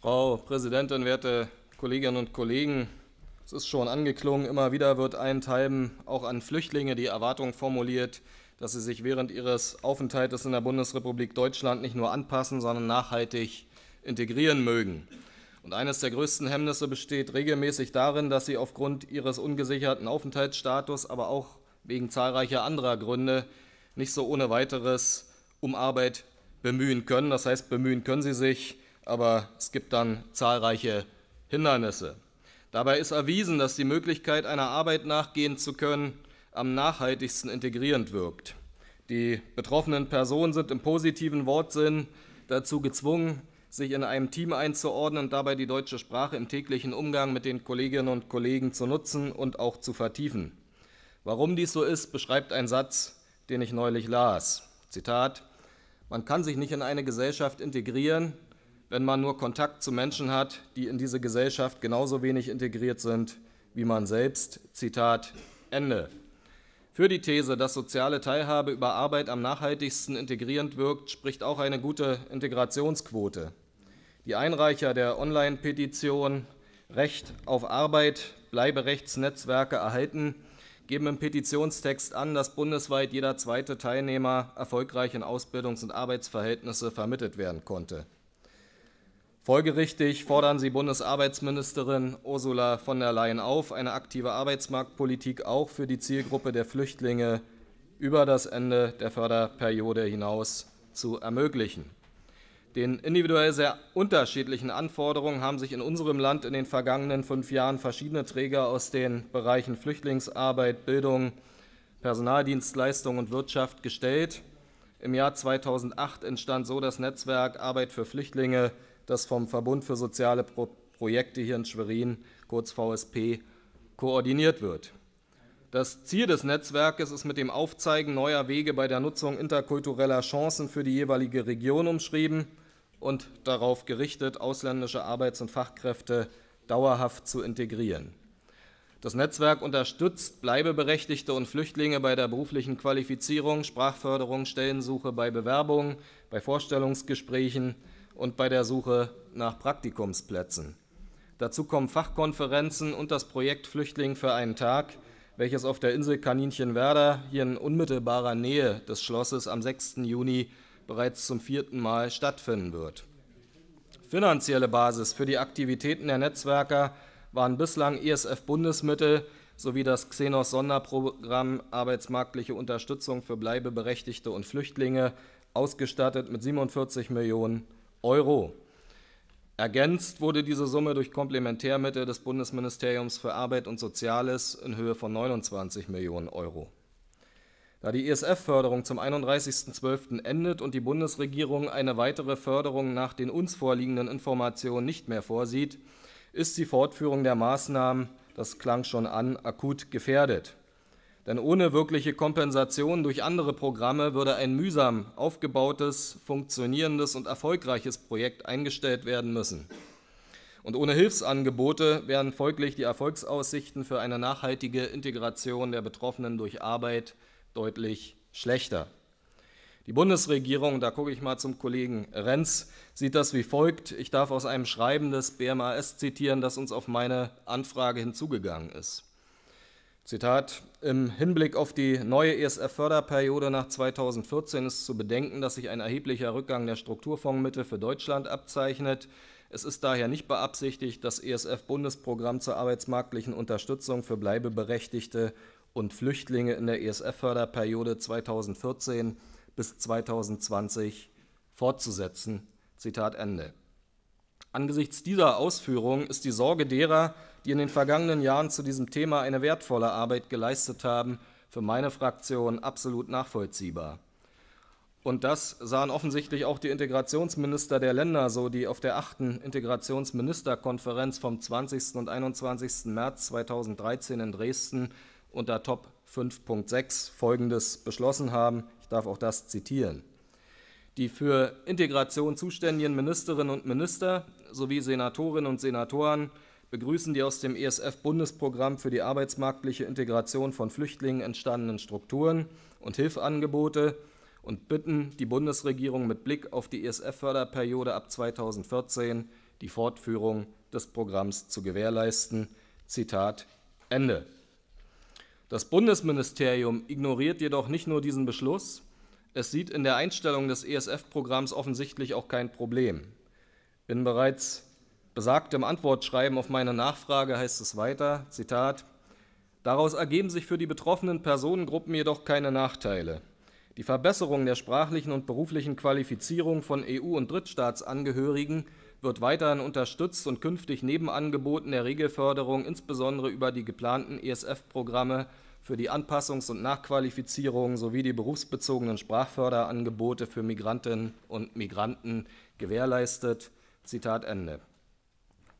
Frau Präsidentin, werte Kolleginnen und Kollegen, es ist schon angeklungen, immer wieder wird ein allenthalben auch an Flüchtlinge die Erwartung formuliert, dass sie sich während ihres Aufenthaltes in der Bundesrepublik Deutschland nicht nur anpassen, sondern nachhaltig integrieren mögen. Und eines der größten Hemmnisse besteht regelmäßig darin, dass sie aufgrund ihres ungesicherten Aufenthaltsstatus, aber auch wegen zahlreicher anderer Gründe nicht so ohne weiteres um Arbeit bemühen können. Das heißt, bemühen können sie sich aber es gibt dann zahlreiche Hindernisse. Dabei ist erwiesen, dass die Möglichkeit, einer Arbeit nachgehen zu können, am nachhaltigsten integrierend wirkt. Die betroffenen Personen sind im positiven Wortsinn dazu gezwungen, sich in einem Team einzuordnen und dabei die deutsche Sprache im täglichen Umgang mit den Kolleginnen und Kollegen zu nutzen und auch zu vertiefen. Warum dies so ist, beschreibt ein Satz, den ich neulich las. Zitat, man kann sich nicht in eine Gesellschaft integrieren, wenn man nur Kontakt zu Menschen hat, die in diese Gesellschaft genauso wenig integriert sind wie man selbst. Zitat Ende. Für die These, dass soziale Teilhabe über Arbeit am nachhaltigsten integrierend wirkt, spricht auch eine gute Integrationsquote. Die Einreicher der Online-Petition Recht auf Arbeit, Bleiberechtsnetzwerke erhalten, geben im Petitionstext an, dass bundesweit jeder zweite Teilnehmer erfolgreich in Ausbildungs- und Arbeitsverhältnisse vermittelt werden konnte. Folgerichtig fordern sie Bundesarbeitsministerin Ursula von der Leyen auf, eine aktive Arbeitsmarktpolitik auch für die Zielgruppe der Flüchtlinge über das Ende der Förderperiode hinaus zu ermöglichen. Den individuell sehr unterschiedlichen Anforderungen haben sich in unserem Land in den vergangenen fünf Jahren verschiedene Träger aus den Bereichen Flüchtlingsarbeit, Bildung, Personaldienstleistung und Wirtschaft gestellt. Im Jahr 2008 entstand so das Netzwerk Arbeit für Flüchtlinge das vom Verbund für soziale Pro Projekte hier in Schwerin, kurz VSP, koordiniert wird. Das Ziel des Netzwerkes ist mit dem Aufzeigen neuer Wege bei der Nutzung interkultureller Chancen für die jeweilige Region umschrieben und darauf gerichtet, ausländische Arbeits- und Fachkräfte dauerhaft zu integrieren. Das Netzwerk unterstützt Bleibeberechtigte und Flüchtlinge bei der beruflichen Qualifizierung, Sprachförderung, Stellensuche bei Bewerbungen, bei Vorstellungsgesprächen, und bei der Suche nach Praktikumsplätzen. Dazu kommen Fachkonferenzen und das Projekt Flüchtling für einen Tag, welches auf der Insel Kaninchenwerder hier in unmittelbarer Nähe des Schlosses am 6. Juni bereits zum vierten Mal stattfinden wird. Finanzielle Basis für die Aktivitäten der Netzwerker waren bislang ESF-Bundesmittel sowie das Xenos-Sonderprogramm Arbeitsmarktliche Unterstützung für Bleibeberechtigte und Flüchtlinge, ausgestattet mit 47 Millionen Euro. Euro. Ergänzt wurde diese Summe durch Komplementärmittel des Bundesministeriums für Arbeit und Soziales in Höhe von 29 Millionen Euro. Da die ESF-Förderung zum 31.12. endet und die Bundesregierung eine weitere Förderung nach den uns vorliegenden Informationen nicht mehr vorsieht, ist die Fortführung der Maßnahmen, das klang schon an, akut gefährdet. Denn ohne wirkliche Kompensation durch andere Programme würde ein mühsam aufgebautes, funktionierendes und erfolgreiches Projekt eingestellt werden müssen. Und ohne Hilfsangebote wären folglich die Erfolgsaussichten für eine nachhaltige Integration der Betroffenen durch Arbeit deutlich schlechter. Die Bundesregierung, da gucke ich mal zum Kollegen Renz, sieht das wie folgt. Ich darf aus einem Schreiben des BMAS zitieren, das uns auf meine Anfrage hinzugegangen ist. Zitat, im Hinblick auf die neue ESF-Förderperiode nach 2014 ist zu bedenken, dass sich ein erheblicher Rückgang der Strukturfondsmittel für Deutschland abzeichnet. Es ist daher nicht beabsichtigt, das ESF-Bundesprogramm zur arbeitsmarktlichen Unterstützung für Bleibeberechtigte und Flüchtlinge in der ESF-Förderperiode 2014 bis 2020 fortzusetzen. Zitat Ende. Angesichts dieser Ausführungen ist die Sorge derer, die in den vergangenen Jahren zu diesem Thema eine wertvolle Arbeit geleistet haben, für meine Fraktion absolut nachvollziehbar. Und das sahen offensichtlich auch die Integrationsminister der Länder so, die auf der achten Integrationsministerkonferenz vom 20. und 21. März 2013 in Dresden unter Top 5.6 Folgendes beschlossen haben. Ich darf auch das zitieren die für Integration zuständigen Ministerinnen und Minister sowie Senatorinnen und Senatoren begrüßen die aus dem ESF-Bundesprogramm für die arbeitsmarktliche Integration von Flüchtlingen entstandenen Strukturen und Hilfangebote und bitten die Bundesregierung mit Blick auf die ESF-Förderperiode ab 2014 die Fortführung des Programms zu gewährleisten. Zitat Ende. Das Bundesministerium ignoriert jedoch nicht nur diesen Beschluss, es sieht in der Einstellung des ESF-Programms offensichtlich auch kein Problem. In bereits besagtem Antwortschreiben auf meine Nachfrage heißt es weiter, Zitat, Daraus ergeben sich für die betroffenen Personengruppen jedoch keine Nachteile. Die Verbesserung der sprachlichen und beruflichen Qualifizierung von EU- und Drittstaatsangehörigen wird weiterhin unterstützt und künftig neben Angeboten der Regelförderung insbesondere über die geplanten ESF-Programme für die Anpassungs- und Nachqualifizierung sowie die berufsbezogenen Sprachförderangebote für Migrantinnen und Migranten gewährleistet. Zitat Ende.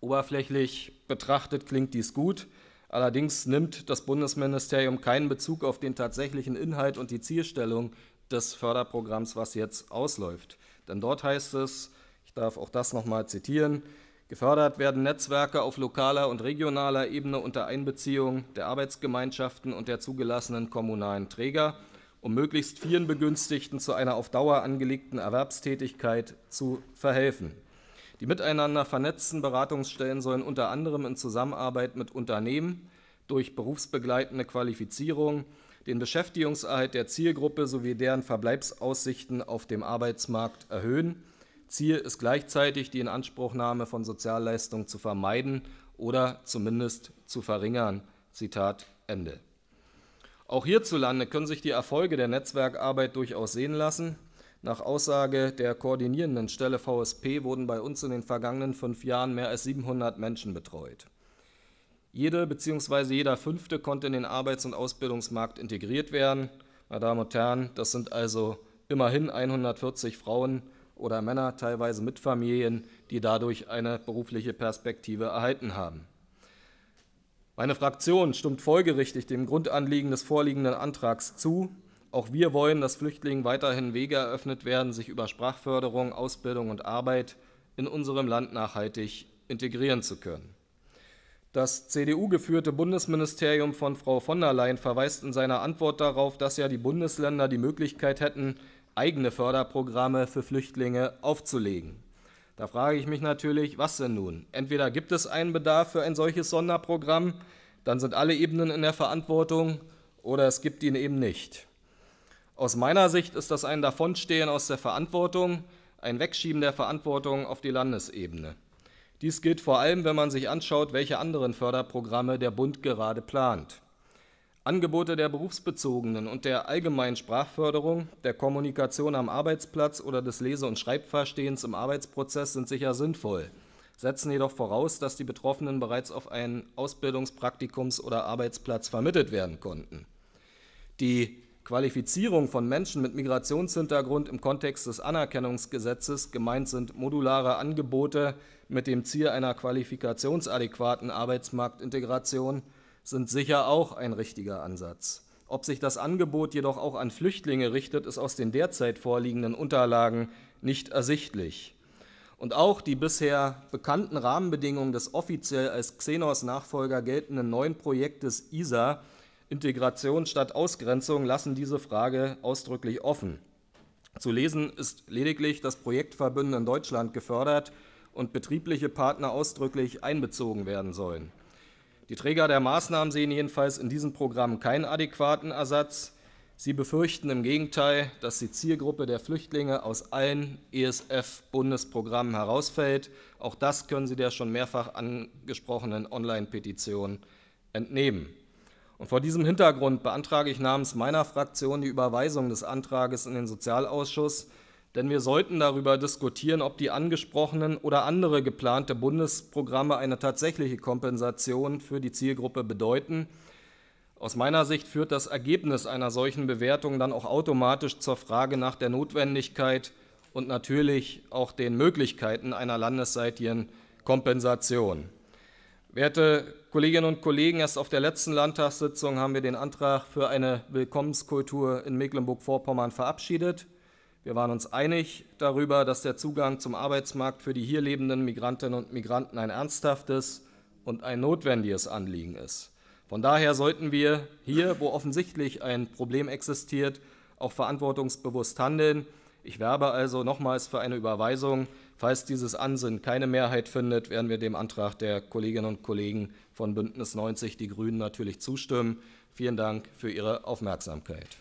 Oberflächlich betrachtet klingt dies gut, allerdings nimmt das Bundesministerium keinen Bezug auf den tatsächlichen Inhalt und die Zielstellung des Förderprogramms, was jetzt ausläuft. Denn dort heißt es, ich darf auch das nochmal zitieren, Gefördert werden Netzwerke auf lokaler und regionaler Ebene unter Einbeziehung der Arbeitsgemeinschaften und der zugelassenen kommunalen Träger, um möglichst vielen Begünstigten zu einer auf Dauer angelegten Erwerbstätigkeit zu verhelfen. Die miteinander vernetzten Beratungsstellen sollen unter anderem in Zusammenarbeit mit Unternehmen durch berufsbegleitende Qualifizierung den Beschäftigungserhalt der Zielgruppe sowie deren Verbleibsaussichten auf dem Arbeitsmarkt erhöhen – Ziel ist gleichzeitig, die Inanspruchnahme von Sozialleistungen zu vermeiden oder zumindest zu verringern. Zitat Ende. Auch hierzulande können sich die Erfolge der Netzwerkarbeit durchaus sehen lassen. Nach Aussage der koordinierenden Stelle VSP wurden bei uns in den vergangenen fünf Jahren mehr als 700 Menschen betreut. Jede bzw. jeder Fünfte konnte in den Arbeits- und Ausbildungsmarkt integriert werden. Meine Damen und Herren, das sind also immerhin 140 Frauen, oder Männer teilweise mit Familien, die dadurch eine berufliche Perspektive erhalten haben. Meine Fraktion stimmt folgerichtig dem Grundanliegen des vorliegenden Antrags zu. Auch wir wollen, dass Flüchtlingen weiterhin Wege eröffnet werden, sich über Sprachförderung, Ausbildung und Arbeit in unserem Land nachhaltig integrieren zu können. Das CDU-geführte Bundesministerium von Frau von der Leyen verweist in seiner Antwort darauf, dass ja die Bundesländer die Möglichkeit hätten, eigene Förderprogramme für Flüchtlinge aufzulegen. Da frage ich mich natürlich, was denn nun? Entweder gibt es einen Bedarf für ein solches Sonderprogramm, dann sind alle Ebenen in der Verantwortung, oder es gibt ihn eben nicht. Aus meiner Sicht ist das ein Davonstehen aus der Verantwortung, ein Wegschieben der Verantwortung auf die Landesebene. Dies gilt vor allem, wenn man sich anschaut, welche anderen Förderprogramme der Bund gerade plant. Angebote der berufsbezogenen und der allgemeinen Sprachförderung, der Kommunikation am Arbeitsplatz oder des Lese und Schreibverstehens im Arbeitsprozess sind sicher sinnvoll, setzen jedoch voraus, dass die Betroffenen bereits auf einen Ausbildungs Praktikums oder Arbeitsplatz vermittelt werden konnten. Die Qualifizierung von Menschen mit Migrationshintergrund im Kontext des Anerkennungsgesetzes gemeint sind modulare Angebote mit dem Ziel einer qualifikationsadäquaten Arbeitsmarktintegration sind sicher auch ein richtiger Ansatz. Ob sich das Angebot jedoch auch an Flüchtlinge richtet, ist aus den derzeit vorliegenden Unterlagen nicht ersichtlich. Und auch die bisher bekannten Rahmenbedingungen des offiziell als Xenos Nachfolger geltenden neuen Projektes ISA Integration statt Ausgrenzung lassen diese Frage ausdrücklich offen. Zu lesen ist lediglich, dass Projektverbünde in Deutschland gefördert und betriebliche Partner ausdrücklich einbezogen werden sollen. Die Träger der Maßnahmen sehen jedenfalls in diesem Programm keinen adäquaten Ersatz. Sie befürchten im Gegenteil, dass die Zielgruppe der Flüchtlinge aus allen ESF-Bundesprogrammen herausfällt. Auch das können Sie der schon mehrfach angesprochenen Online-Petition entnehmen. Und vor diesem Hintergrund beantrage ich namens meiner Fraktion die Überweisung des Antrages in den Sozialausschuss, denn wir sollten darüber diskutieren, ob die angesprochenen oder andere geplante Bundesprogramme eine tatsächliche Kompensation für die Zielgruppe bedeuten. Aus meiner Sicht führt das Ergebnis einer solchen Bewertung dann auch automatisch zur Frage nach der Notwendigkeit und natürlich auch den Möglichkeiten einer landesseitigen Kompensation. Werte Kolleginnen und Kollegen, erst auf der letzten Landtagssitzung haben wir den Antrag für eine Willkommenskultur in Mecklenburg-Vorpommern verabschiedet. Wir waren uns einig darüber, dass der Zugang zum Arbeitsmarkt für die hier lebenden Migrantinnen und Migranten ein ernsthaftes und ein notwendiges Anliegen ist. Von daher sollten wir hier, wo offensichtlich ein Problem existiert, auch verantwortungsbewusst handeln. Ich werbe also nochmals für eine Überweisung. Falls dieses Ansinnen keine Mehrheit findet, werden wir dem Antrag der Kolleginnen und Kollegen von Bündnis 90 Die Grünen natürlich zustimmen. Vielen Dank für Ihre Aufmerksamkeit.